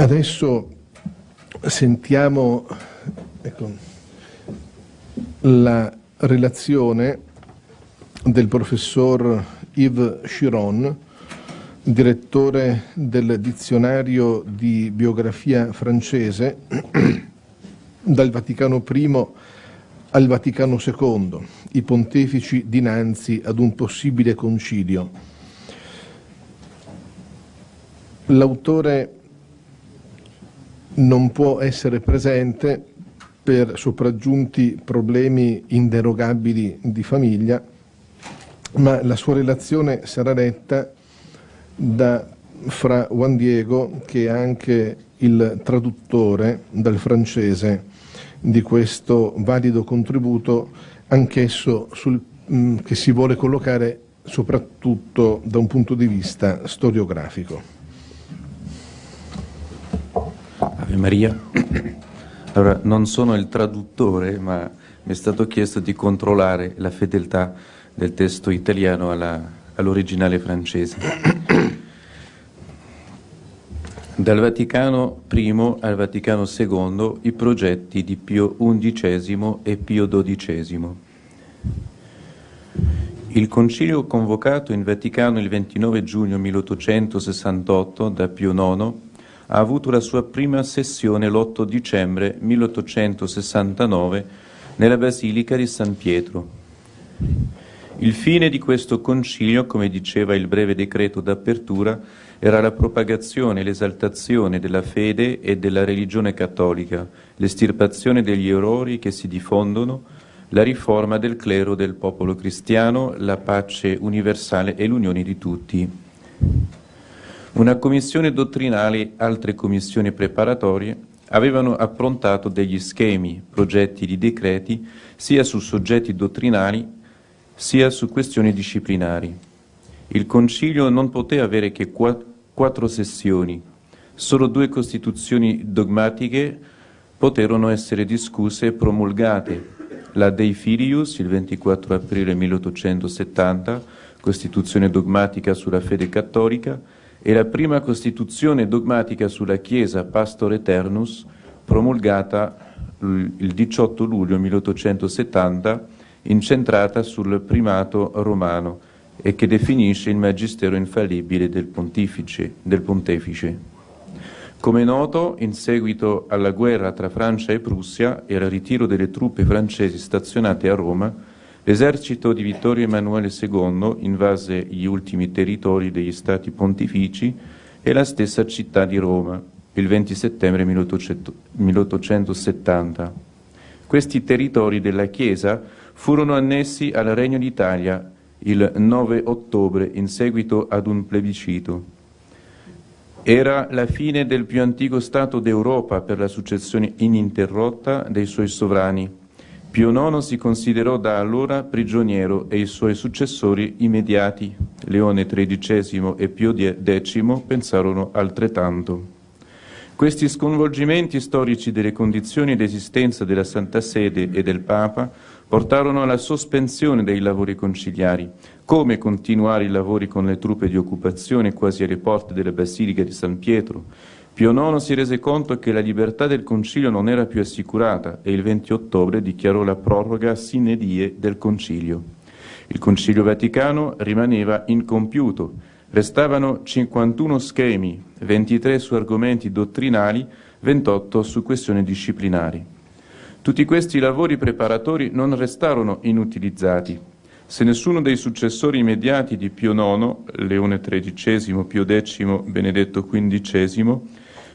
Adesso sentiamo ecco, la relazione del professor Yves Chiron, direttore del dizionario di biografia francese dal Vaticano I al Vaticano II, i pontefici dinanzi ad un possibile concilio. L'autore non può essere presente per sopraggiunti problemi inderogabili di famiglia, ma la sua relazione sarà letta da fra Juan Diego, che è anche il traduttore dal francese di questo valido contributo, anch'esso sul, che si vuole collocare soprattutto da un punto di vista storiografico. Ave Maria. Allora, non sono il traduttore, ma mi è stato chiesto di controllare la fedeltà del testo italiano alla, all'originale francese. Dal Vaticano I al Vaticano II i progetti di Pio XI e Pio XII. Il concilio convocato in Vaticano il 29 giugno 1868 da Pio IX ha avuto la sua prima sessione l'8 dicembre 1869 nella Basilica di San Pietro. Il fine di questo concilio, come diceva il breve decreto d'apertura, era la propagazione e l'esaltazione della fede e della religione cattolica, l'estirpazione degli errori che si diffondono, la riforma del clero del popolo cristiano, la pace universale e l'unione di tutti. Una commissione dottrinale e altre commissioni preparatorie avevano approntato degli schemi, progetti di decreti sia su soggetti dottrinali sia su questioni disciplinari. Il Concilio non poté avere che quattro sessioni, solo due costituzioni dogmatiche poterono essere discusse e promulgate, la Dei Filius il 24 aprile 1870, Costituzione dogmatica sulla fede cattolica, e la prima costituzione dogmatica sulla Chiesa Pastor Eternus promulgata il 18 luglio 1870 incentrata sul primato romano e che definisce il magistero infallibile del, pontifice, del pontefice. Come noto, in seguito alla guerra tra Francia e Prussia e al ritiro delle truppe francesi stazionate a Roma, L'esercito di Vittorio Emanuele II invase gli ultimi territori degli stati pontifici e la stessa città di Roma il 20 settembre 1870. Questi territori della Chiesa furono annessi al Regno d'Italia il 9 ottobre in seguito ad un plebiscito. Era la fine del più antico Stato d'Europa per la successione ininterrotta dei suoi sovrani Pio IX si considerò da allora prigioniero e i suoi successori immediati, Leone XIII e Pio X, pensarono altrettanto. Questi sconvolgimenti storici delle condizioni d'esistenza della Santa Sede e del Papa portarono alla sospensione dei lavori conciliari. Come continuare i lavori con le truppe di occupazione quasi alle porte della Basilica di San Pietro? Pio IX si rese conto che la libertà del concilio non era più assicurata e il 20 ottobre dichiarò la proroga sine die del concilio. Il concilio vaticano rimaneva incompiuto, restavano 51 schemi, 23 su argomenti dottrinali, 28 su questioni disciplinari. Tutti questi lavori preparatori non restarono inutilizzati. Se nessuno dei successori immediati di Pio IX, Leone XIII, Pio X, Benedetto XV,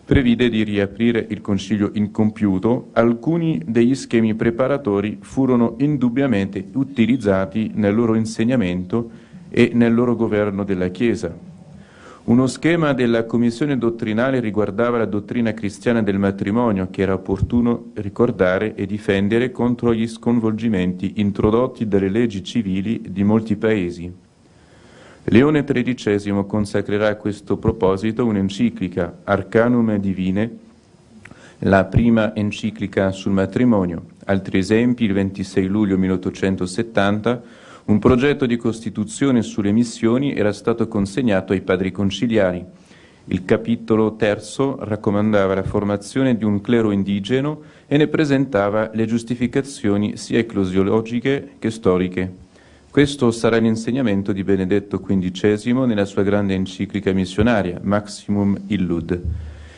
previde di riaprire il Consiglio incompiuto, alcuni degli schemi preparatori furono indubbiamente utilizzati nel loro insegnamento e nel loro governo della Chiesa. Uno schema della commissione dottrinale riguardava la dottrina cristiana del matrimonio, che era opportuno ricordare e difendere contro gli sconvolgimenti introdotti dalle leggi civili di molti paesi. Leone XIII consacrerà a questo proposito un'enciclica, Arcanum Divine, la prima enciclica sul matrimonio. Altri esempi, il 26 luglio 1870, un progetto di Costituzione sulle missioni era stato consegnato ai padri conciliari. Il capitolo terzo raccomandava la formazione di un clero indigeno e ne presentava le giustificazioni sia ecclesiologiche che storiche. Questo sarà l'insegnamento di Benedetto XV nella sua grande enciclica missionaria, Maximum Illud.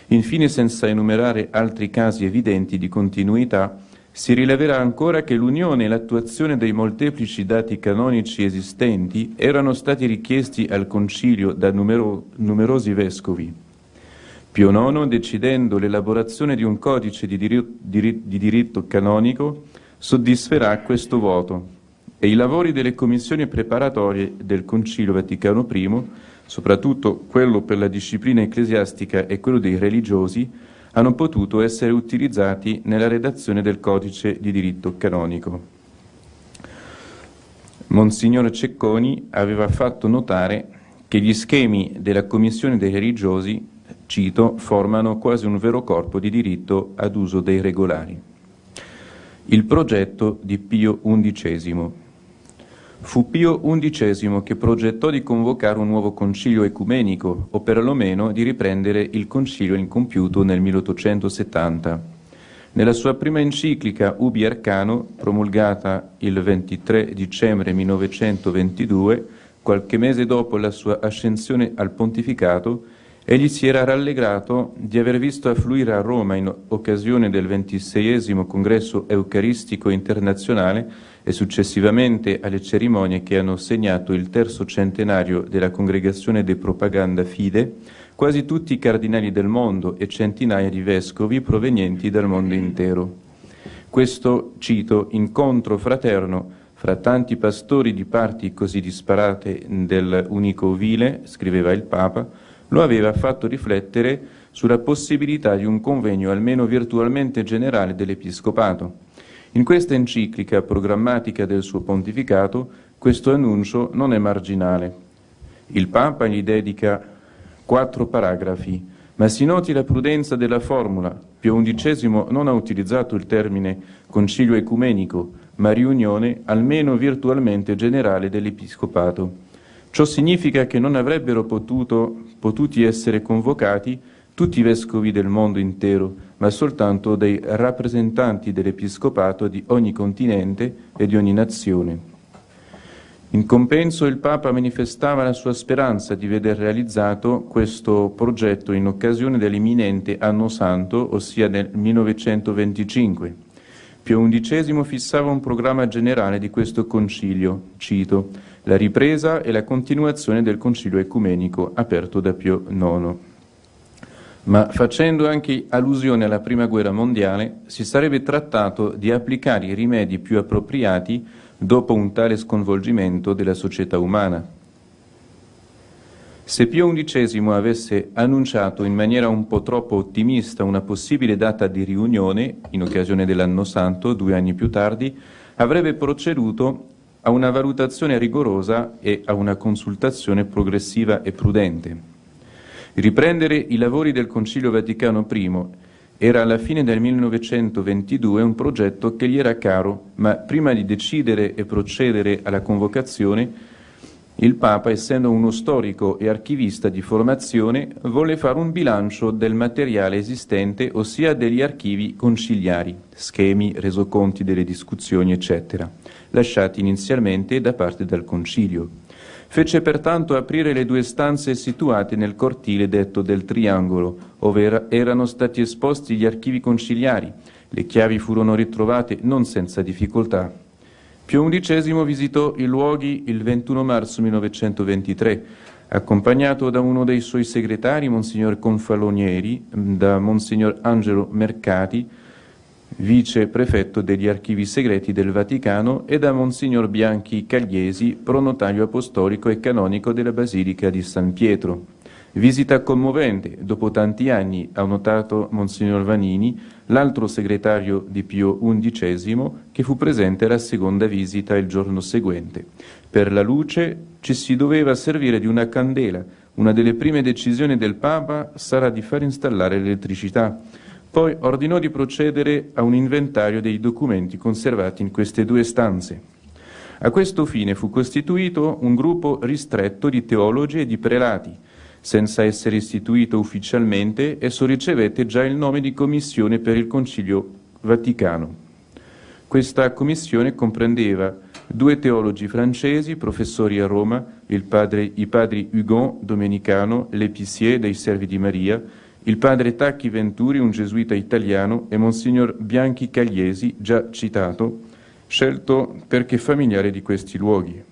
Infine, senza enumerare altri casi evidenti di continuità, si rileverà ancora che l'unione e l'attuazione dei molteplici dati canonici esistenti erano stati richiesti al concilio da numero- numerosi vescovi. Pio IX, decidendo l'elaborazione di un codice di, dir- di, di diritto canonico, soddisferà questo voto e i lavori delle commissioni preparatorie del Concilio Vaticano I, soprattutto quello per la disciplina ecclesiastica e quello dei religiosi, hanno potuto essere utilizzati nella redazione del codice di diritto canonico. Monsignor Cecconi aveva fatto notare che gli schemi della Commissione dei religiosi, cito, formano quasi un vero corpo di diritto ad uso dei regolari. Il progetto di Pio XI Fu Pio XI che progettò di convocare un nuovo concilio ecumenico, o perlomeno di riprendere il concilio incompiuto nel 1870. Nella sua prima enciclica Ubi Arcano, promulgata il 23 dicembre 1922, qualche mese dopo la sua ascensione al pontificato, egli si era rallegrato di aver visto affluire a Roma in occasione del ventiseiesimo congresso eucaristico internazionale e successivamente alle cerimonie che hanno segnato il terzo centenario della Congregazione de Propaganda Fide, quasi tutti i cardinali del mondo e centinaia di vescovi provenienti dal mondo intero. Questo, cito, incontro fraterno fra tanti pastori di parti così disparate del unico ovile, scriveva il Papa, lo aveva fatto riflettere sulla possibilità di un convegno almeno virtualmente generale dell'Episcopato, in questa enciclica programmatica del suo pontificato, questo annuncio non è marginale. Il Papa gli dedica quattro paragrafi, ma si noti la prudenza della formula. Pio XI non ha utilizzato il termine concilio ecumenico, ma riunione almeno virtualmente generale dell'Episcopato. Ciò significa che non avrebbero potuto, potuti essere convocati tutti i vescovi del mondo intero, ma soltanto dei rappresentanti dell'episcopato di ogni continente e di ogni nazione. In compenso il Papa manifestava la sua speranza di veder realizzato questo progetto in occasione dell'imminente Anno Santo, ossia del 1925. Pio XI fissava un programma generale di questo concilio, cito, la ripresa e la continuazione del concilio ecumenico aperto da Pio IX ma facendo anche allusione alla Prima Guerra Mondiale, si sarebbe trattato di applicare i rimedi più appropriati dopo un tale sconvolgimento della società umana. Se Pio XI avesse annunciato in maniera un po' troppo ottimista una possibile data di riunione, in occasione dell'anno santo, due anni più tardi, avrebbe proceduto a una valutazione rigorosa e a una consultazione progressiva e prudente. Riprendere i lavori del Concilio Vaticano I era alla fine del 1922 un progetto che gli era caro, ma prima di decidere e procedere alla convocazione, il Papa, essendo uno storico e archivista di formazione, volle fare un bilancio del materiale esistente, ossia degli archivi conciliari, schemi, resoconti delle discussioni, eccetera, lasciati inizialmente da parte del Concilio. Fece pertanto aprire le due stanze situate nel cortile detto del Triangolo, ove erano stati esposti gli archivi conciliari. Le chiavi furono ritrovate non senza difficoltà. Pio XI visitò i luoghi il 21 marzo 1923, accompagnato da uno dei suoi segretari, Monsignor Confalonieri, da Monsignor Angelo Mercati, vice prefetto degli archivi segreti del Vaticano, e da Monsignor Bianchi Cagliesi, pronotario apostolico e canonico della Basilica di San Pietro. Visita commovente, dopo tanti anni, ha notato Monsignor Vanini, l'altro segretario di Pio XI, che fu presente alla seconda visita il giorno seguente. Per la luce ci si doveva servire di una candela. Una delle prime decisioni del Papa sarà di far installare l'elettricità. Poi ordinò di procedere a un inventario dei documenti conservati in queste due stanze. A questo fine fu costituito un gruppo ristretto di teologi e di prelati, senza essere istituito ufficialmente, esso ricevette già il nome di Commissione per il Concilio Vaticano. Questa commissione comprendeva due teologi francesi, professori a Roma, padre, i padri Hugon, domenicano, l'Épicier dei Servi di Maria, il padre Tacchi Venturi, un gesuita italiano, e Monsignor Bianchi Cagliesi, già citato, scelto perché familiare di questi luoghi.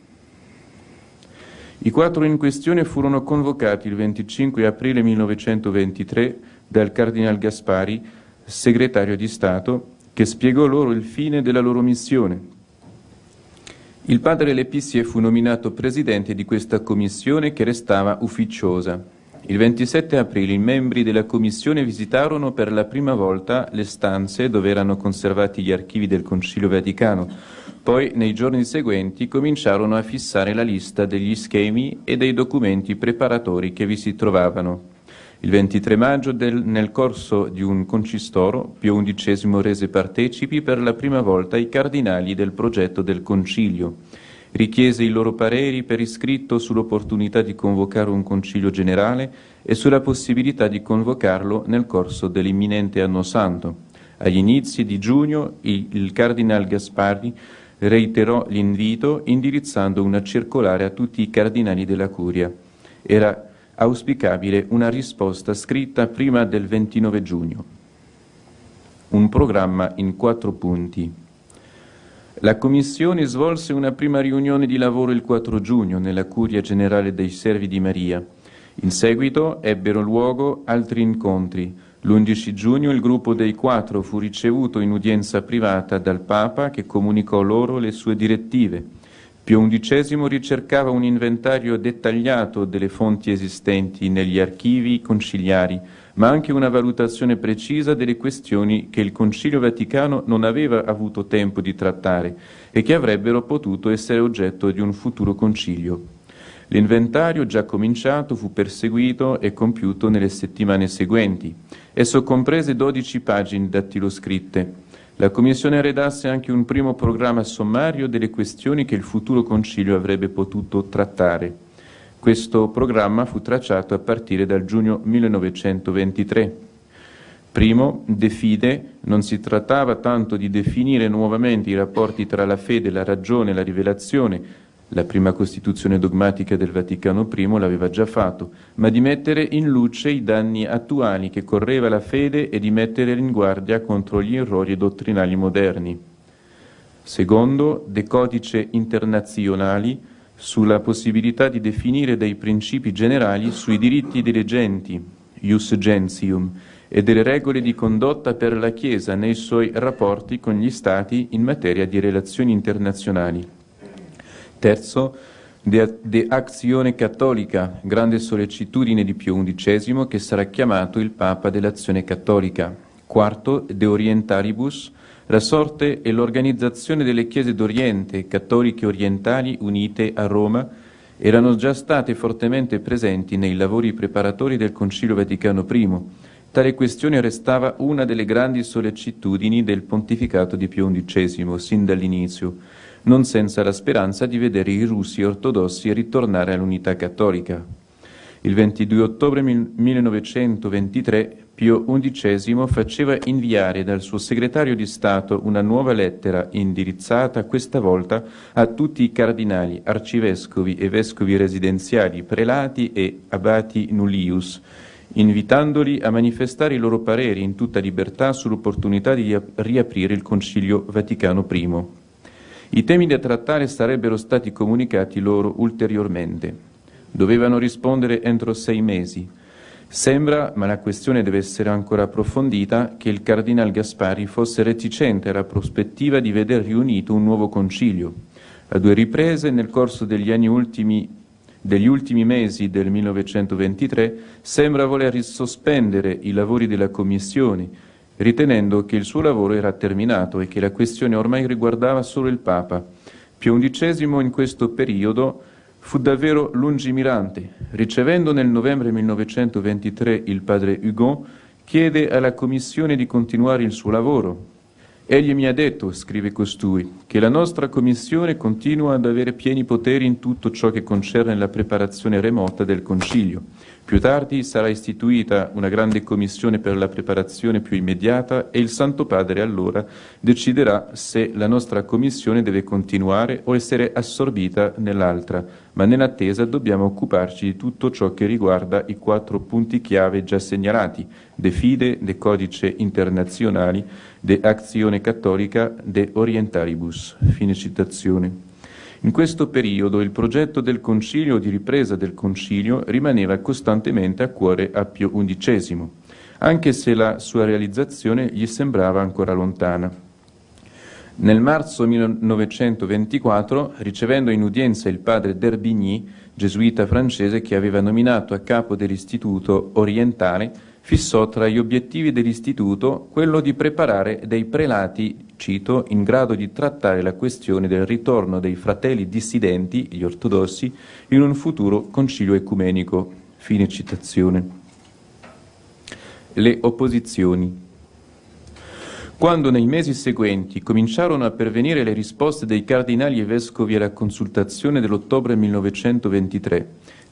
I quattro in questione furono convocati il 25 aprile 1923 dal Cardinal Gaspari, segretario di Stato, che spiegò loro il fine della loro missione. Il padre Lepissier fu nominato presidente di questa commissione che restava ufficiosa. Il 27 aprile i membri della Commissione visitarono per la prima volta le stanze dove erano conservati gli archivi del Concilio Vaticano. Poi, nei giorni seguenti, cominciarono a fissare la lista degli schemi e dei documenti preparatori che vi si trovavano. Il 23 maggio, del, nel corso di un concistoro, Pio XI rese partecipi per la prima volta i cardinali del progetto del Concilio richiese i loro pareri per iscritto sull'opportunità di convocare un concilio generale e sulla possibilità di convocarlo nel corso dell'imminente anno santo. Agli inizi di giugno il cardinal Gaspardi reiterò l'invito indirizzando una circolare a tutti i cardinali della Curia. Era auspicabile una risposta scritta prima del 29 giugno. Un programma in quattro punti la Commissione svolse una prima riunione di lavoro il 4 giugno nella Curia Generale dei Servi di Maria. In seguito ebbero luogo altri incontri. L'11 giugno il gruppo dei quattro fu ricevuto in udienza privata dal Papa che comunicò loro le sue direttive. Pio XI ricercava un inventario dettagliato delle fonti esistenti negli archivi conciliari ma anche una valutazione precisa delle questioni che il Concilio Vaticano non aveva avuto tempo di trattare e che avrebbero potuto essere oggetto di un futuro concilio. L'inventario già cominciato fu perseguito e compiuto nelle settimane seguenti. Esso comprese 12 pagine dattiloscritte. La Commissione redasse anche un primo programma sommario delle questioni che il futuro concilio avrebbe potuto trattare. Questo programma fu tracciato a partire dal giugno 1923. Primo, De Fide, non si trattava tanto di definire nuovamente i rapporti tra la fede, la ragione e la rivelazione, la prima Costituzione dogmatica del Vaticano I l'aveva già fatto, ma di mettere in luce i danni attuali che correva la fede e di mettere in guardia contro gli errori dottrinali moderni. Secondo, De Codice Internazionali, sulla possibilità di definire dei principi generali sui diritti dei regenti, ius gentium, e delle regole di condotta per la Chiesa nei suoi rapporti con gli Stati in materia di relazioni internazionali. Terzo, de, de Azione Cattolica, grande sollecitudine di Pio XI che sarà chiamato il Papa dell'Azione Cattolica. Quarto, De Orientalibus, la sorte e l'organizzazione delle chiese d'Oriente, e cattoliche orientali unite a Roma, erano già state fortemente presenti nei lavori preparatori del Concilio Vaticano I. Tale questione restava una delle grandi sollecitudini del pontificato di Pio XI, sin dall'inizio, non senza la speranza di vedere i russi ortodossi ritornare all'unità cattolica. Il 22 ottobre 1923 Pio XI faceva inviare dal suo segretario di Stato una nuova lettera indirizzata questa volta a tutti i cardinali, arcivescovi e vescovi residenziali, prelati e abati nullius, invitandoli a manifestare i loro pareri in tutta libertà sull'opportunità di riaprire il Concilio Vaticano I. I temi da trattare sarebbero stati comunicati loro ulteriormente. Dovevano rispondere entro sei mesi Sembra, ma la questione deve essere ancora approfondita, che il Cardinal Gaspari fosse reticente alla prospettiva di veder riunito un nuovo concilio. A due riprese, nel corso degli anni ultimi degli ultimi mesi del 1923 sembra voler sospendere i lavori della Commissione, ritenendo che il suo lavoro era terminato e che la questione ormai riguardava solo il Papa. Pio XI in questo periodo fu davvero lungimirante. Ricevendo nel novembre 1923 il padre Hugon, chiede alla Commissione di continuare il suo lavoro. Egli mi ha detto, scrive costui, che la nostra Commissione continua ad avere pieni poteri in tutto ciò che concerne la preparazione remota del Concilio. Più tardi sarà istituita una grande commissione per la preparazione più immediata e il Santo Padre allora deciderà se la nostra commissione deve continuare o essere assorbita nell'altra, ma nell'attesa dobbiamo occuparci di tutto ciò che riguarda i quattro punti chiave già segnalati, de fide, de codice internazionali, de azione cattolica, de orientalibus. Fine citazione. In questo periodo il progetto del Concilio di ripresa del Concilio rimaneva costantemente a cuore a Pio XI, anche se la sua realizzazione gli sembrava ancora lontana. Nel marzo 1924, ricevendo in udienza il padre d'Herbigny, gesuita francese che aveva nominato a capo dell'Istituto Orientale, fissò tra gli obiettivi dell'istituto quello di preparare dei prelati, cito, in grado di trattare la questione del ritorno dei fratelli dissidenti, gli ortodossi, in un futuro concilio ecumenico. Fine citazione. Le opposizioni. Quando nei mesi seguenti cominciarono a pervenire le risposte dei cardinali e vescovi alla consultazione dell'ottobre 1923,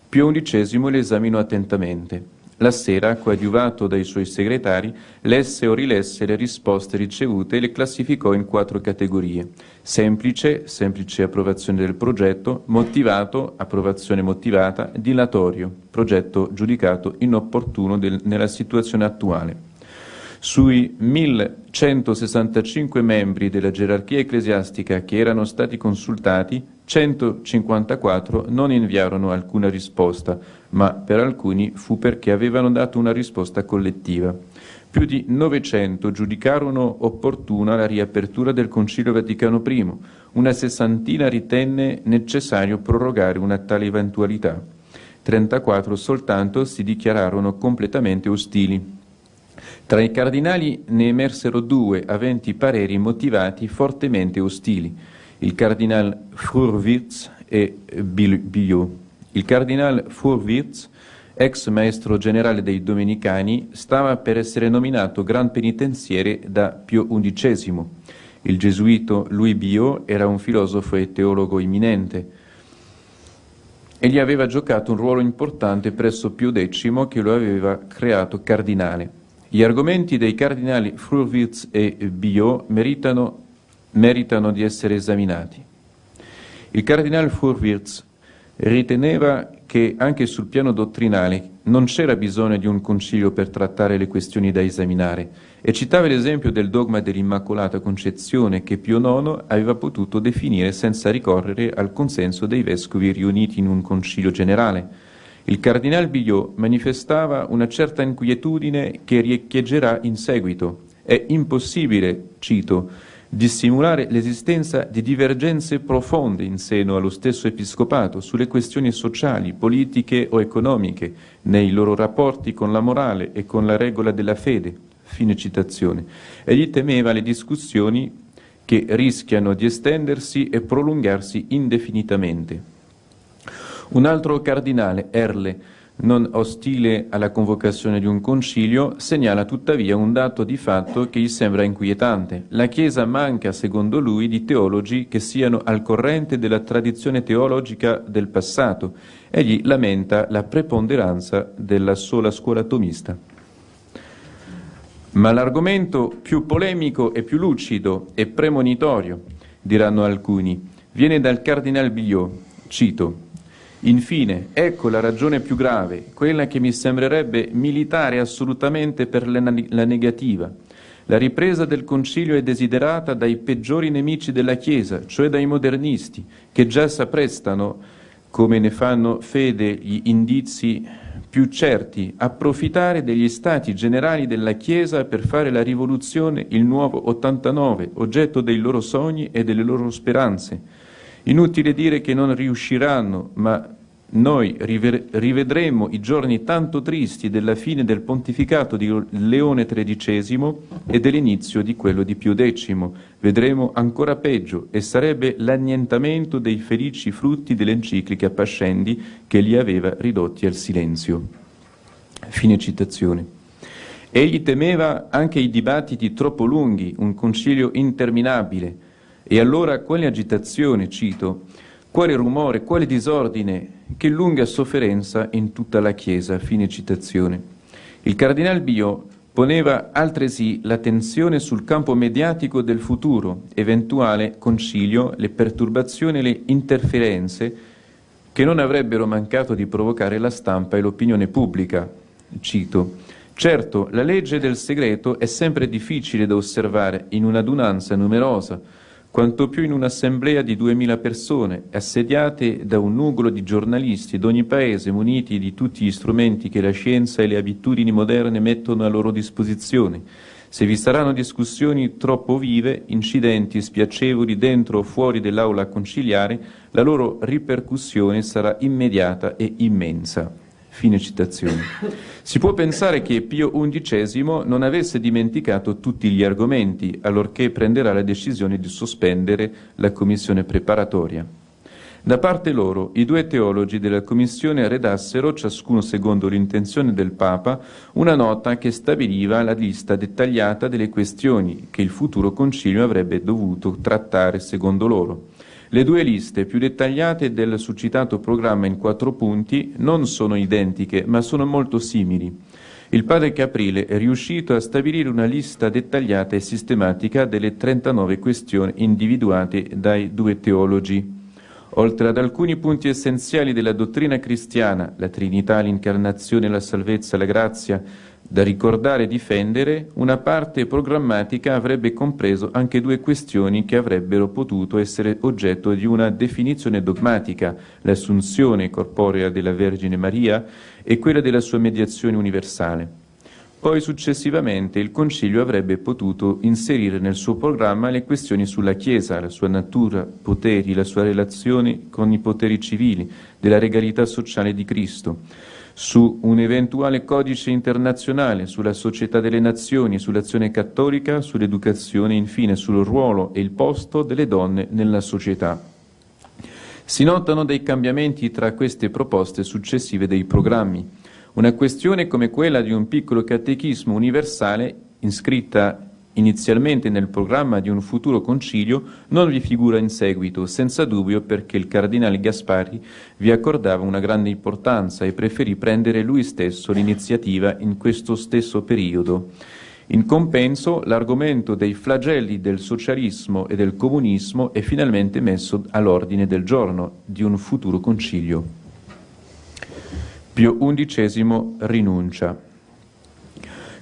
Pio XI le esaminò attentamente. La sera, coadiuvato dai suoi segretari, lesse o rilesse le risposte ricevute e le classificò in quattro categorie. Semplice, semplice approvazione del progetto, motivato, approvazione motivata, dilatorio, progetto giudicato inopportuno del, nella situazione attuale. Sui 1165 membri della gerarchia ecclesiastica che erano stati consultati, 154 non inviarono alcuna risposta, ma per alcuni fu perché avevano dato una risposta collettiva. Più di 900 giudicarono opportuna la riapertura del Concilio Vaticano I, una sessantina ritenne necessario prorogare una tale eventualità, 34 soltanto si dichiararono completamente ostili. Tra i cardinali ne emersero due aventi pareri motivati fortemente ostili, il cardinal Furwitz e Bigliot. Il cardinale Furwitz, ex maestro generale dei Domenicani, stava per essere nominato gran penitenziere da Pio XI. Il gesuito Louis Biot era un filosofo e teologo imminente. Egli aveva giocato un ruolo importante presso Pio X che lo aveva creato cardinale. Gli argomenti dei cardinali Furwitz e Biot meritano, meritano di essere esaminati. Il cardinale Furwitz riteneva che anche sul piano dottrinale non c'era bisogno di un concilio per trattare le questioni da esaminare e citava l'esempio del dogma dell'Immacolata Concezione che Pio IX aveva potuto definire senza ricorrere al consenso dei vescovi riuniti in un concilio generale. Il cardinal Bigliot manifestava una certa inquietudine che riecheggerà in seguito. È impossibile, cito, di stimolare l'esistenza di divergenze profonde in seno allo stesso episcopato sulle questioni sociali, politiche o economiche, nei loro rapporti con la morale e con la regola della fede. Fine citazione. Egli temeva le discussioni che rischiano di estendersi e prolungarsi indefinitamente. Un altro cardinale, Erle, non ostile alla convocazione di un concilio, segnala tuttavia un dato di fatto che gli sembra inquietante. La Chiesa manca, secondo lui, di teologi che siano al corrente della tradizione teologica del passato. Egli lamenta la preponderanza della sola scuola tomista. Ma l'argomento più polemico e più lucido e premonitorio, diranno alcuni, viene dal cardinal Bigliot, cito, Infine, ecco la ragione più grave, quella che mi sembrerebbe militare assolutamente per la negativa. La ripresa del concilio è desiderata dai peggiori nemici della Chiesa, cioè dai modernisti, che già s'apprestano, come ne fanno fede gli indizi più certi, a approfittare degli stati generali della Chiesa per fare la rivoluzione, il nuovo 89, oggetto dei loro sogni e delle loro speranze Inutile dire che non riusciranno, ma noi rivedremo i giorni tanto tristi della fine del pontificato di Leone XIII e dell'inizio di quello di Pio X. Vedremo ancora peggio e sarebbe l'annientamento dei felici frutti dell'enciclica Pascendi che li aveva ridotti al silenzio. Fine citazione. Egli temeva anche i dibattiti troppo lunghi, un concilio interminabile, e allora quale agitazione, cito, quale rumore, quale disordine, che lunga sofferenza in tutta la Chiesa, fine citazione. Il Cardinal Bio poneva altresì l'attenzione sul campo mediatico del futuro, eventuale concilio, le perturbazioni e le interferenze che non avrebbero mancato di provocare la stampa e l'opinione pubblica. Cito. Certo, la legge del segreto è sempre difficile da osservare in un'adunanza numerosa, quanto più in un'assemblea di duemila persone, assediate da un nugolo di giornalisti d'ogni paese muniti di tutti gli strumenti che la scienza e le abitudini moderne mettono a loro disposizione. Se vi saranno discussioni troppo vive, incidenti spiacevoli dentro o fuori dell'aula conciliare, la loro ripercussione sarà immediata e immensa. Fine citazione. Si può pensare che Pio XI non avesse dimenticato tutti gli argomenti allorché prenderà la decisione di sospendere la commissione preparatoria. Da parte loro, i due teologi della commissione redassero, ciascuno secondo l'intenzione del Papa, una nota che stabiliva la lista dettagliata delle questioni che il futuro concilio avrebbe dovuto trattare secondo loro. Le due liste più dettagliate del suscitato programma in quattro punti non sono identiche, ma sono molto simili. Il padre Caprile è riuscito a stabilire una lista dettagliata e sistematica delle 39 questioni individuate dai due teologi. Oltre ad alcuni punti essenziali della dottrina cristiana, la Trinità, l'incarnazione, la salvezza, la grazia, da ricordare e difendere, una parte programmatica avrebbe compreso anche due questioni che avrebbero potuto essere oggetto di una definizione dogmatica, l'assunzione corporea della Vergine Maria e quella della sua mediazione universale. Poi successivamente il Concilio avrebbe potuto inserire nel suo programma le questioni sulla Chiesa, la sua natura, poteri, la sua relazione con i poteri civili, della regalità sociale di Cristo su un eventuale codice internazionale, sulla società delle nazioni, sull'azione cattolica, sull'educazione e infine sul ruolo e il posto delle donne nella società. Si notano dei cambiamenti tra queste proposte successive dei programmi. Una questione come quella di un piccolo catechismo universale, iscritta Inizialmente nel programma di un futuro concilio non vi figura in seguito, senza dubbio perché il cardinale Gaspari vi accordava una grande importanza e preferì prendere lui stesso l'iniziativa in questo stesso periodo. In compenso, l'argomento dei flagelli del socialismo e del comunismo è finalmente messo all'ordine del giorno di un futuro concilio. Pio XI rinuncia.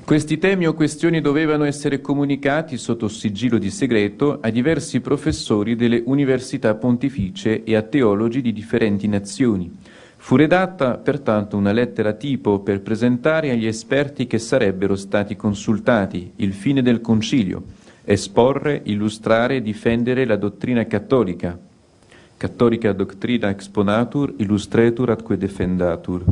Questi temi o questioni dovevano essere comunicati sotto sigillo di segreto a diversi professori delle università pontificie e a teologi di differenti nazioni. Fu redatta pertanto una lettera tipo per presentare agli esperti che sarebbero stati consultati il fine del concilio, esporre, illustrare e difendere la dottrina cattolica. Cattolica doctrina exponatur, illustretur atque defendatur.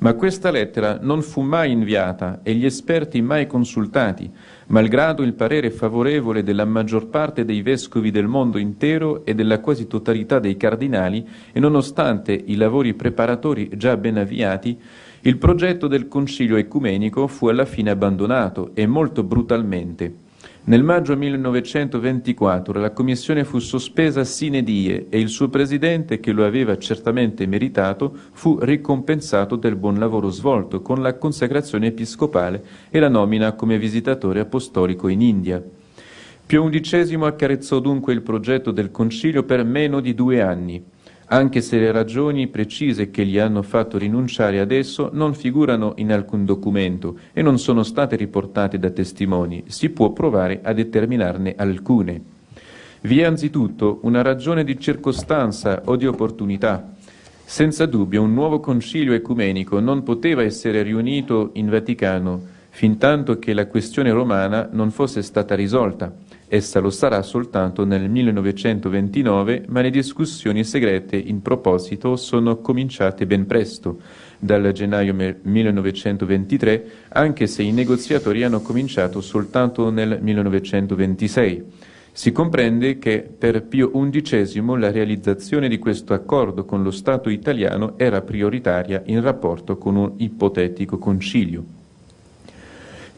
Ma questa lettera non fu mai inviata e gli esperti mai consultati, malgrado il parere favorevole della maggior parte dei vescovi del mondo intero e della quasi totalità dei cardinali e nonostante i lavori preparatori già ben avviati, il progetto del Concilio ecumenico fu alla fine abbandonato e molto brutalmente. Nel maggio 1924 la commissione fu sospesa sine die e il suo presidente, che lo aveva certamente meritato, fu ricompensato del buon lavoro svolto con la consacrazione episcopale e la nomina come visitatore apostolico in India. Pio XI accarezzò dunque il progetto del concilio per meno di due anni anche se le ragioni precise che gli hanno fatto rinunciare ad esso non figurano in alcun documento e non sono state riportate da testimoni, si può provare a determinarne alcune. Vi è anzitutto una ragione di circostanza o di opportunità. Senza dubbio un nuovo concilio ecumenico non poteva essere riunito in Vaticano fintanto che la questione romana non fosse stata risolta Essa lo sarà soltanto nel 1929, ma le discussioni segrete in proposito sono cominciate ben presto, dal gennaio 1923, anche se i negoziatori hanno cominciato soltanto nel 1926. Si comprende che per Pio XI la realizzazione di questo accordo con lo Stato italiano era prioritaria in rapporto con un ipotetico concilio.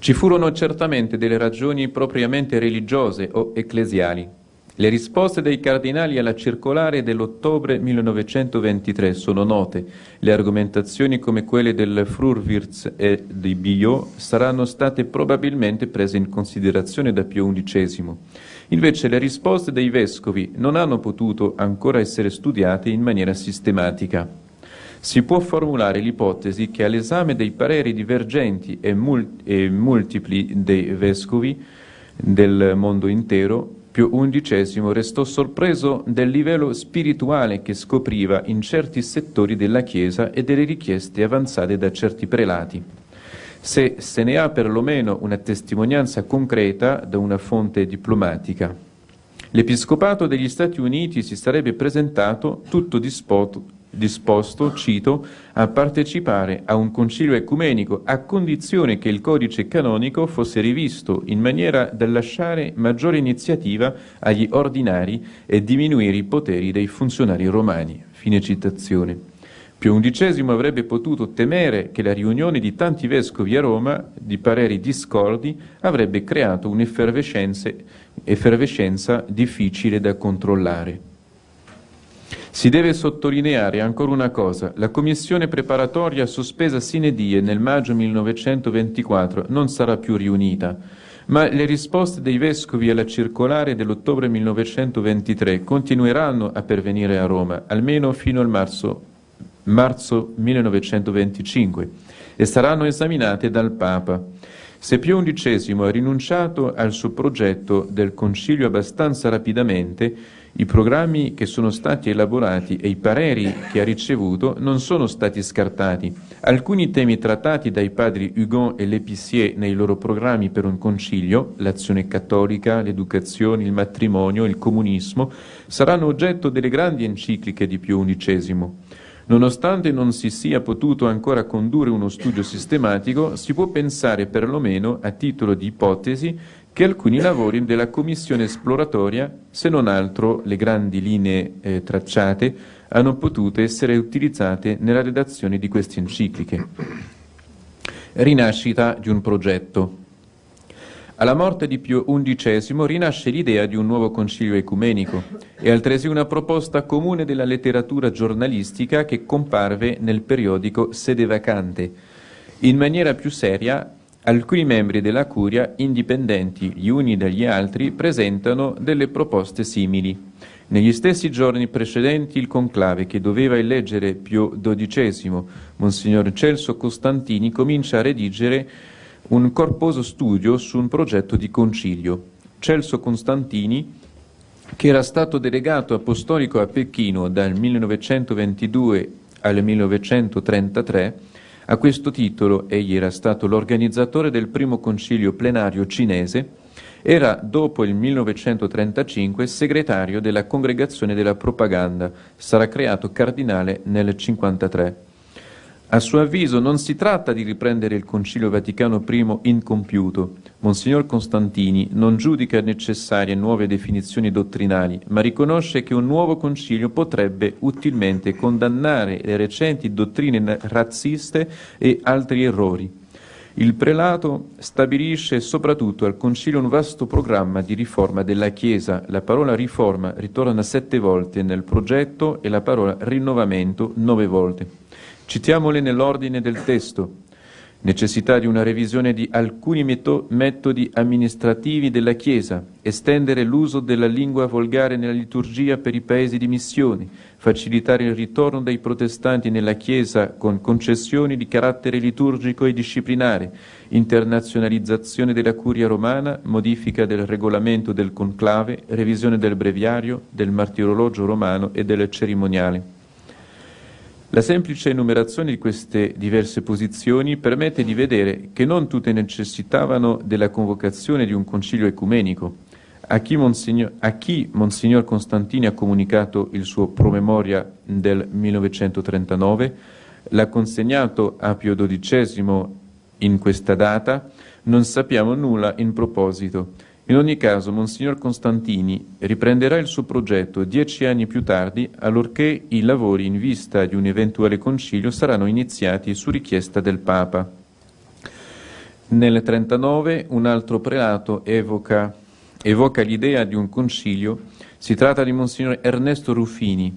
Ci furono certamente delle ragioni propriamente religiose o ecclesiali. Le risposte dei cardinali alla circolare dell'ottobre 1923 sono note. Le argomentazioni come quelle del Frurwitz e di Billot saranno state probabilmente prese in considerazione da Pio XI. Invece le risposte dei vescovi non hanno potuto ancora essere studiate in maniera sistematica si può formulare l'ipotesi che all'esame dei pareri divergenti e, mult- e multipli dei vescovi del mondo intero, Pio XI restò sorpreso del livello spirituale che scopriva in certi settori della Chiesa e delle richieste avanzate da certi prelati. Se se ne ha perlomeno una testimonianza concreta da una fonte diplomatica. L'Episcopato degli Stati Uniti si sarebbe presentato tutto disposto disposto, cito, a partecipare a un concilio ecumenico a condizione che il codice canonico fosse rivisto in maniera da lasciare maggiore iniziativa agli ordinari e diminuire i poteri dei funzionari romani. Fine citazione. Pio XI avrebbe potuto temere che la riunione di tanti vescovi a Roma, di pareri discordi, avrebbe creato un'effervescenza difficile da controllare. Si deve sottolineare ancora una cosa, la commissione preparatoria sospesa sine die nel maggio 1924 non sarà più riunita, ma le risposte dei vescovi alla circolare dell'ottobre 1923 continueranno a pervenire a Roma, almeno fino al marzo, marzo 1925, e saranno esaminate dal Papa. Se Pio XI ha rinunciato al suo progetto del Concilio abbastanza rapidamente, i programmi che sono stati elaborati e i pareri che ha ricevuto non sono stati scartati. Alcuni temi trattati dai padri Hugon e L'Épicier nei loro programmi per un concilio, l'azione cattolica, l'educazione, il matrimonio, il comunismo, saranno oggetto delle grandi encicliche di Pio XI. Nonostante non si sia potuto ancora condurre uno studio sistematico, si può pensare perlomeno, a titolo di ipotesi, che alcuni lavori della commissione esploratoria, se non altro le grandi linee eh, tracciate, hanno potuto essere utilizzate nella redazione di queste encicliche. Rinascita di un progetto. Alla morte di Pio XI rinasce l'idea di un nuovo concilio ecumenico e altresì una proposta comune della letteratura giornalistica che comparve nel periodico Sede Vacante. In maniera più seria Alcuni membri della curia, indipendenti gli uni dagli altri, presentano delle proposte simili. Negli stessi giorni precedenti il conclave che doveva eleggere Pio XII, Monsignor Celso Costantini comincia a redigere un corposo studio su un progetto di concilio. Celso Costantini, che era stato delegato apostolico a Pechino dal 1922 al 1933, a questo titolo egli era stato l'organizzatore del primo concilio plenario cinese, era dopo il 1935 segretario della Congregazione della Propaganda, sarà creato cardinale nel 1953. A suo avviso non si tratta di riprendere il Concilio Vaticano I incompiuto. Monsignor Costantini non giudica necessarie nuove definizioni dottrinali, ma riconosce che un nuovo concilio potrebbe utilmente condannare le recenti dottrine razziste e altri errori. Il prelato stabilisce soprattutto al Concilio un vasto programma di riforma della Chiesa. La parola riforma ritorna sette volte nel progetto e la parola rinnovamento nove volte. Citiamole nell'ordine del testo. Necessità di una revisione di alcuni meto- metodi amministrativi della Chiesa, estendere l'uso della lingua volgare nella liturgia per i paesi di missione, facilitare il ritorno dei protestanti nella Chiesa con concessioni di carattere liturgico e disciplinare, internazionalizzazione della curia romana, modifica del regolamento del conclave, revisione del breviario, del martirologio romano e del cerimoniale. La semplice enumerazione di queste diverse posizioni permette di vedere che non tutte necessitavano della convocazione di un concilio ecumenico, a chi, Monsignor, a chi Monsignor Costantini ha comunicato il suo promemoria del 1939, l'ha consegnato a Pio XII in questa data, non sappiamo nulla in proposito in ogni caso, Monsignor Costantini riprenderà il suo progetto dieci anni più tardi, allorché i lavori in vista di un eventuale concilio saranno iniziati su richiesta del Papa. Nel 1939 un altro prelato evoca, evoca l'idea di un concilio. Si tratta di Monsignor Ernesto Ruffini,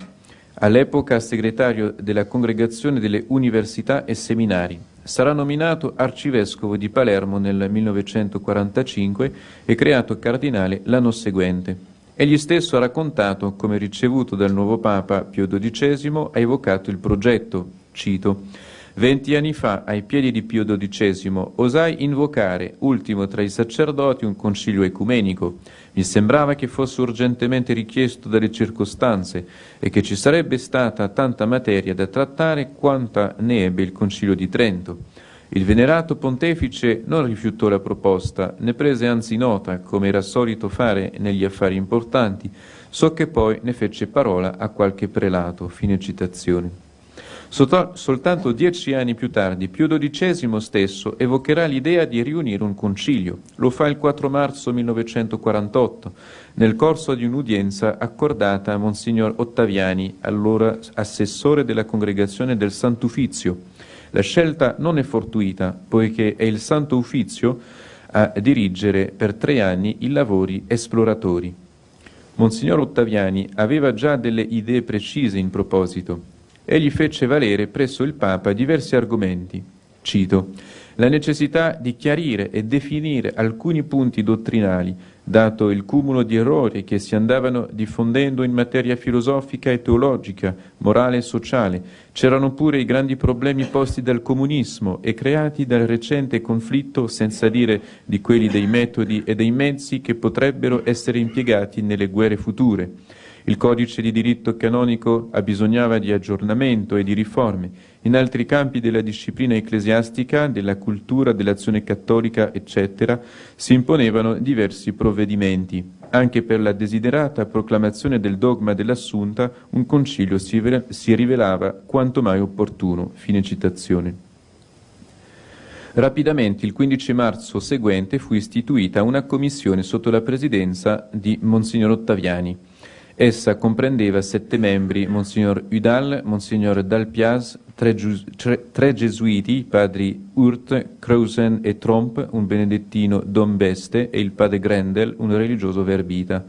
all'epoca segretario della Congregazione delle Università e Seminari sarà nominato arcivescovo di Palermo nel 1945 e creato cardinale l'anno seguente. Egli stesso ha raccontato come ricevuto dal nuovo Papa Pio XII ha evocato il progetto, cito, Venti anni fa, ai piedi di Pio XII, osai invocare, ultimo tra i sacerdoti, un concilio ecumenico mi sembrava che fosse urgentemente richiesto dalle circostanze e che ci sarebbe stata tanta materia da trattare quanta ne ebbe il Concilio di Trento. Il venerato pontefice non rifiutò la proposta, ne prese anzi nota, come era solito fare negli affari importanti, so che poi ne fece parola a qualche prelato. Fine citazione soltanto dieci anni più tardi, Pio XII stesso evocherà l'idea di riunire un concilio. Lo fa il 4 marzo 1948, nel corso di un'udienza accordata a Monsignor Ottaviani, allora assessore della congregazione del Sant'Uffizio. La scelta non è fortuita, poiché è il Santo Uffizio a dirigere per tre anni i lavori esploratori. Monsignor Ottaviani aveva già delle idee precise in proposito egli fece valere presso il Papa diversi argomenti. Cito, la necessità di chiarire e definire alcuni punti dottrinali, dato il cumulo di errori che si andavano diffondendo in materia filosofica e teologica, morale e sociale. C'erano pure i grandi problemi posti dal comunismo e creati dal recente conflitto, senza dire di quelli dei metodi e dei mezzi che potrebbero essere impiegati nelle guerre future. Il codice di diritto canonico abbisognava di aggiornamento e di riforme in altri campi della disciplina ecclesiastica, della cultura, dell'azione cattolica, eccetera, si imponevano diversi provvedimenti. Anche per la desiderata proclamazione del dogma dell'assunta, un concilio si, rivelava quanto mai opportuno. Fine citazione. Rapidamente, il 15 marzo seguente, fu istituita una commissione sotto la presidenza di Monsignor Ottaviani Essa comprendeva sette membri, Monsignor Udall, Monsignor Dalpiaz, tre, tre, tre gesuiti, i padri Hurt, Creusen e Tromp, un benedettino Don Beste e il padre Grendel, un religioso verbita.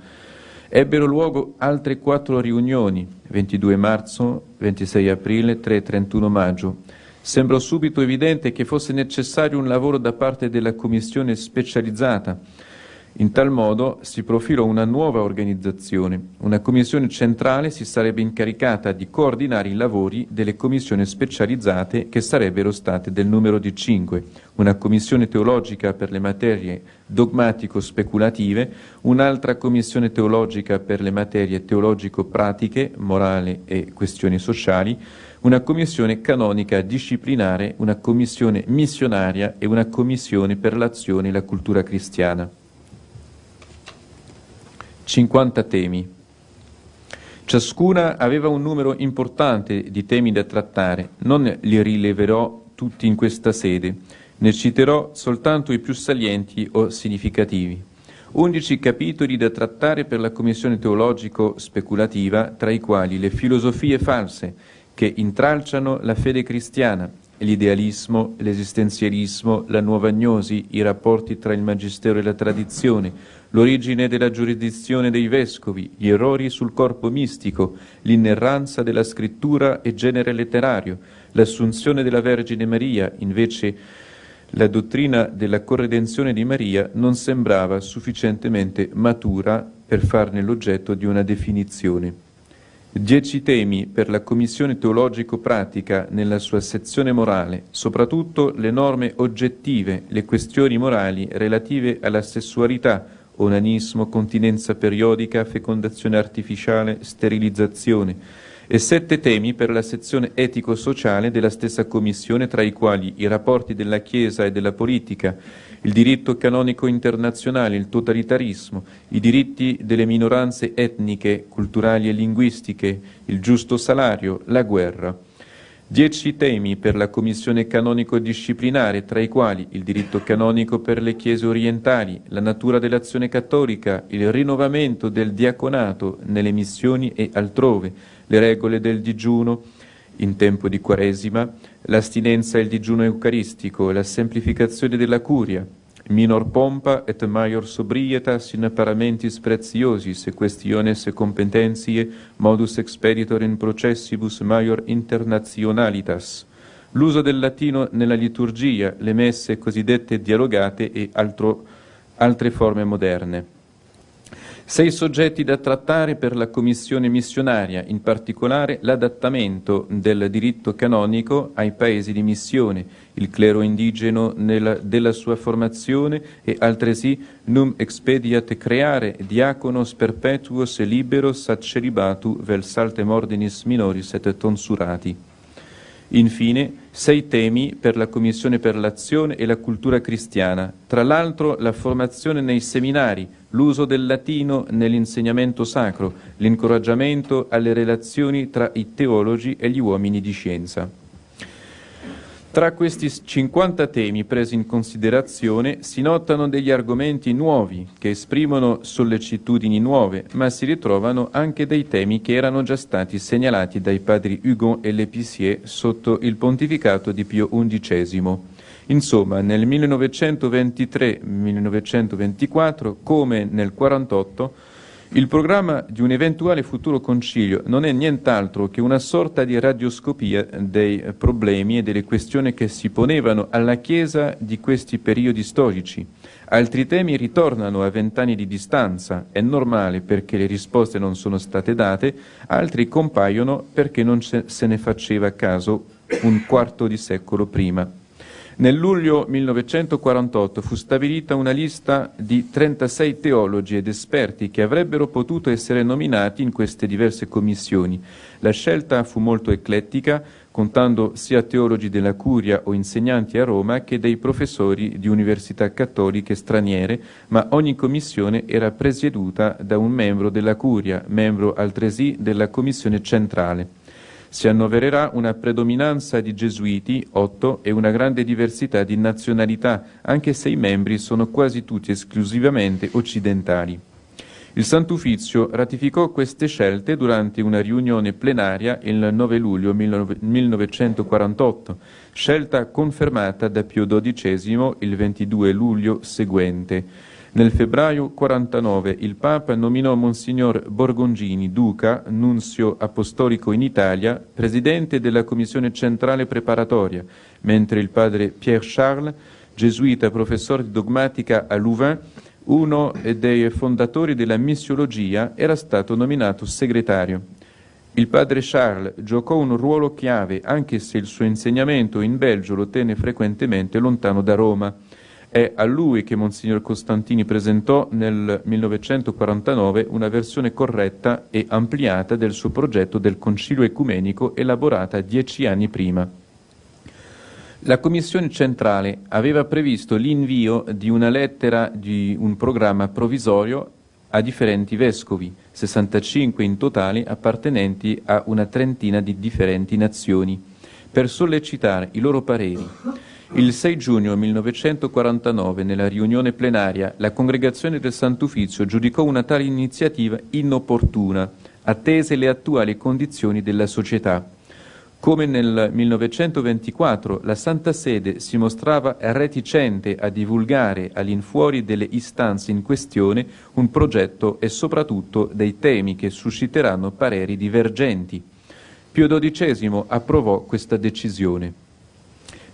Ebbero luogo altre quattro riunioni, 22 marzo, 26 aprile, 3 e 31 maggio. Sembrò subito evidente che fosse necessario un lavoro da parte della commissione specializzata, in tal modo si profila una nuova organizzazione. Una commissione centrale si sarebbe incaricata di coordinare i lavori delle commissioni specializzate che sarebbero state del numero di cinque, una commissione teologica per le materie dogmatico-speculative, un'altra commissione teologica per le materie teologico-pratiche, morale e questioni sociali, una commissione canonica disciplinare, una commissione missionaria e una commissione per l'azione e la cultura cristiana. 50 temi. Ciascuna aveva un numero importante di temi da trattare, non li rileverò tutti in questa sede, ne citerò soltanto i più salienti o significativi. 11 capitoli da trattare per la Commissione teologico-speculativa, tra i quali le filosofie false che intralciano la fede cristiana, l'idealismo, l'esistenzialismo, la nuova agnosi, i rapporti tra il magistero e la tradizione, l'origine della giurisdizione dei vescovi, gli errori sul corpo mistico, l'inerranza della scrittura e genere letterario, l'assunzione della Vergine Maria, invece la dottrina della corredenzione di Maria non sembrava sufficientemente matura per farne l'oggetto di una definizione. Dieci temi per la Commissione teologico-pratica nella sua sezione morale, soprattutto le norme oggettive, le questioni morali relative alla sessualità, onanismo, continenza periodica, fecondazione artificiale, sterilizzazione, e sette temi per la sezione etico-sociale della stessa Commissione, tra i quali i rapporti della Chiesa e della politica, il diritto canonico internazionale, il totalitarismo, i diritti delle minoranze etniche, culturali e linguistiche, il giusto salario, la guerra. Dieci temi per la Commissione canonico disciplinare, tra i quali il diritto canonico per le chiese orientali, la natura dell'azione cattolica, il rinnovamento del diaconato nelle missioni e altrove, le regole del digiuno, in tempo di Quaresima, l'astinenza e il digiuno eucaristico, la semplificazione della curia, minor pompa et maior sobrietas in paramentis preziosis e questiones e competenzie modus expeditor in processibus maior internationalitas, l'uso del latino nella liturgia, le messe cosiddette dialogate e altro, altre forme moderne. Sei soggetti da trattare per la Commissione missionaria, in particolare l'adattamento del diritto canonico ai paesi di missione, il clero indigeno nella, della sua formazione e altresì num expediat creare diaconos perpetuos e libero saceribatu vel saltem ordinis minoris et tonsurati. Infine, sei temi per la Commissione per l'azione e la cultura cristiana, tra l'altro la formazione nei seminari, l'uso del latino nell'insegnamento sacro, l'incoraggiamento alle relazioni tra i teologi e gli uomini di scienza. Tra questi 50 temi presi in considerazione si notano degli argomenti nuovi che esprimono sollecitudini nuove, ma si ritrovano anche dei temi che erano già stati segnalati dai padri Hugon e Lepissier sotto il pontificato di Pio XI. Insomma, nel 1923-1924, come nel 1948, il programma di un eventuale futuro concilio non è nient'altro che una sorta di radioscopia dei problemi e delle questioni che si ponevano alla Chiesa di questi periodi storici. Altri temi ritornano a vent'anni di distanza, è normale perché le risposte non sono state date, altri compaiono perché non se ne faceva caso un quarto di secolo prima. Nel luglio 1948 fu stabilita una lista di 36 teologi ed esperti che avrebbero potuto essere nominati in queste diverse commissioni. La scelta fu molto eclettica, contando sia teologi della Curia o insegnanti a Roma che dei professori di università cattoliche straniere, ma ogni commissione era presieduta da un membro della Curia, membro altresì della Commissione centrale si annovererà una predominanza di gesuiti, otto, e una grande diversità di nazionalità, anche se i membri sono quasi tutti esclusivamente occidentali. Il Sant'Ufficio ratificò queste scelte durante una riunione plenaria il 9 luglio 1948, scelta confermata da Pio XII il 22 luglio seguente. Nel febbraio 49 il Papa nominò Monsignor Borgongini, duca, nunzio apostolico in Italia, presidente della Commissione Centrale Preparatoria, mentre il padre Pierre Charles, gesuita professore di dogmatica a Louvain, uno dei fondatori della missiologia, era stato nominato segretario. Il padre Charles giocò un ruolo chiave, anche se il suo insegnamento in Belgio lo tenne frequentemente lontano da Roma. È a lui che Monsignor Costantini presentò nel 1949 una versione corretta e ampliata del suo progetto del Concilio ecumenico elaborata dieci anni prima. La Commissione centrale aveva previsto l'invio di una lettera di un programma provvisorio a differenti vescovi, 65 in totale appartenenti a una trentina di differenti nazioni, per sollecitare i loro pareri. Il 6 giugno 1949, nella riunione plenaria, la Congregazione del Sant'Ufficio giudicò una tale iniziativa inopportuna, attese le attuali condizioni della società. Come nel 1924 la Santa Sede si mostrava reticente a divulgare all'infuori delle istanze in questione un progetto e soprattutto dei temi che susciteranno pareri divergenti. Pio XII approvò questa decisione.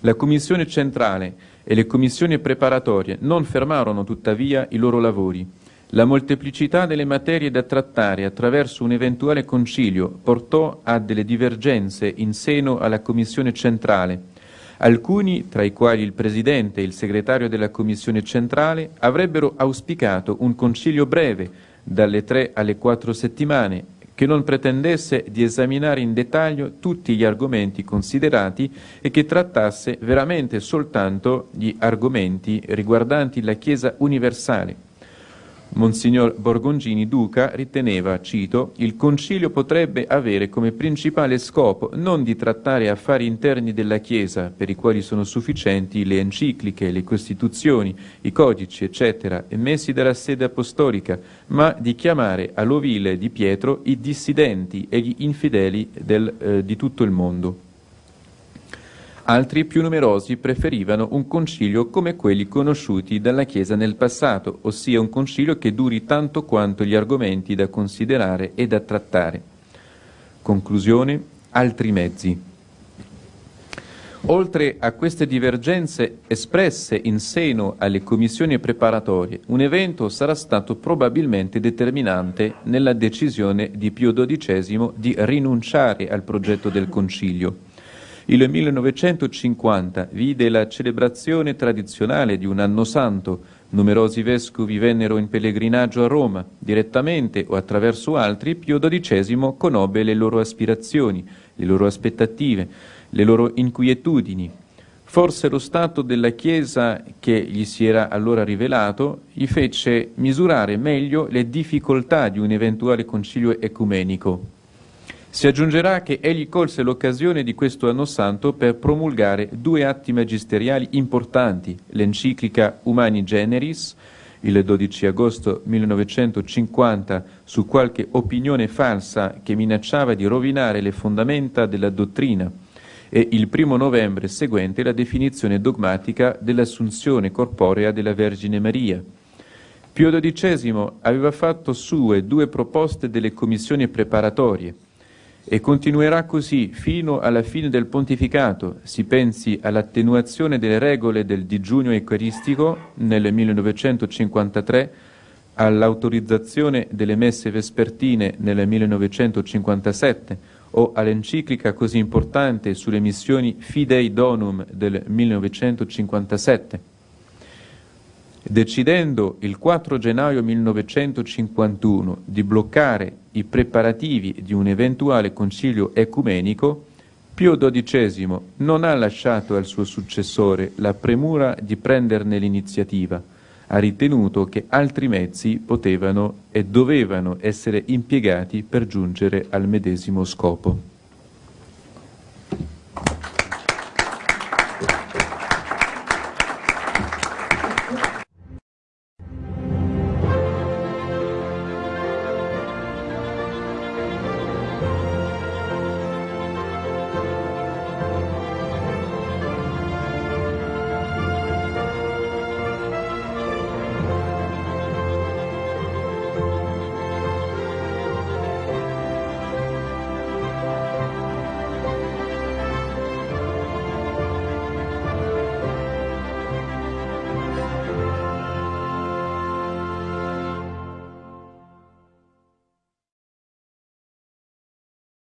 La Commissione centrale e le commissioni preparatorie non fermarono tuttavia i loro lavori. La molteplicità delle materie da trattare attraverso un eventuale concilio portò a delle divergenze in seno alla Commissione centrale. Alcuni, tra i quali il Presidente e il Segretario della Commissione centrale, avrebbero auspicato un concilio breve, dalle tre alle quattro settimane, che non pretendesse di esaminare in dettaglio tutti gli argomenti considerati e che trattasse veramente soltanto di argomenti riguardanti la Chiesa universale Monsignor Borgongini Duca riteneva, cito, il concilio potrebbe avere come principale scopo non di trattare affari interni della Chiesa, per i quali sono sufficienti le encicliche, le costituzioni, i codici, eccetera, emessi dalla sede apostolica, ma di chiamare all'ovile di Pietro i dissidenti e gli infideli del, eh, di tutto il mondo. Altri più numerosi preferivano un concilio come quelli conosciuti dalla Chiesa nel passato, ossia un concilio che duri tanto quanto gli argomenti da considerare e da trattare. Conclusione, altri mezzi. Oltre a queste divergenze espresse in seno alle commissioni preparatorie, un evento sarà stato probabilmente determinante nella decisione di Pio XII di rinunciare al progetto del Concilio il 1950 vide la celebrazione tradizionale di un anno santo. Numerosi vescovi vennero in pellegrinaggio a Roma. Direttamente o attraverso altri, Pio XII conobbe le loro aspirazioni, le loro aspettative, le loro inquietudini. Forse lo stato della Chiesa che gli si era allora rivelato gli fece misurare meglio le difficoltà di un eventuale concilio ecumenico. Si aggiungerà che egli colse l'occasione di questo anno santo per promulgare due atti magisteriali importanti, l'enciclica Humani Generis, il 12 agosto 1950, su qualche opinione falsa che minacciava di rovinare le fondamenta della dottrina, e il primo novembre seguente la definizione dogmatica dell'assunzione corporea della Vergine Maria. Pio XII aveva fatto sue due proposte delle commissioni preparatorie, e continuerà così fino alla fine del pontificato, si pensi all'attenuazione delle regole del digiuno eucaristico nel 1953, all'autorizzazione delle messe vespertine nel 1957 o all'enciclica così importante sulle missioni Fidei Donum del 1957. Decidendo il 4 gennaio 1951 di bloccare i preparativi di un eventuale concilio ecumenico, Pio XII non ha lasciato al suo successore la premura di prenderne l'iniziativa, ha ritenuto che altri mezzi potevano e dovevano essere impiegati per giungere al medesimo scopo.